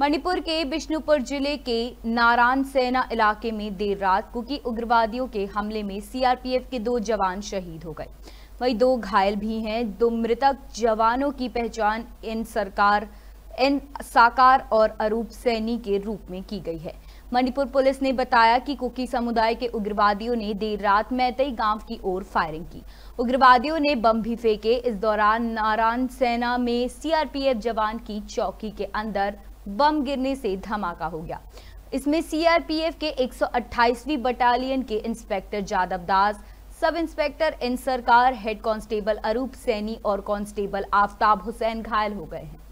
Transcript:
मणिपुर के बिष्णुपुर जिले के नारायण सेना इलाके में देर रात कुकी उग्रवादियों के हमले में सीआरपीएफ के दो जवान शहीद हो गए वहीं दो घायल भी हैं दो मृतक जवानों की पहचान इन सरकार इन साकार और अरूप सैनी के रूप में की गई है मणिपुर पुलिस ने बताया कि कुकी समुदाय के उग्रवादियों ने देर रात मैतई गांव की ओर फायरिंग की उग्रवादियों ने बम भी फेंके इस दौरान नारायण सेना में सीआरपीएफ जवान की चौकी के अंदर बम गिरने से धमाका हो गया इसमें सीआरपीएफ के 128वीं बटालियन के inspector Jadav Das sub inspector इन सरकार हेड कांस्टेबल अरूप सैनी और कांस्टेबल आफ्ताब हुसैन घायल हो गए हैं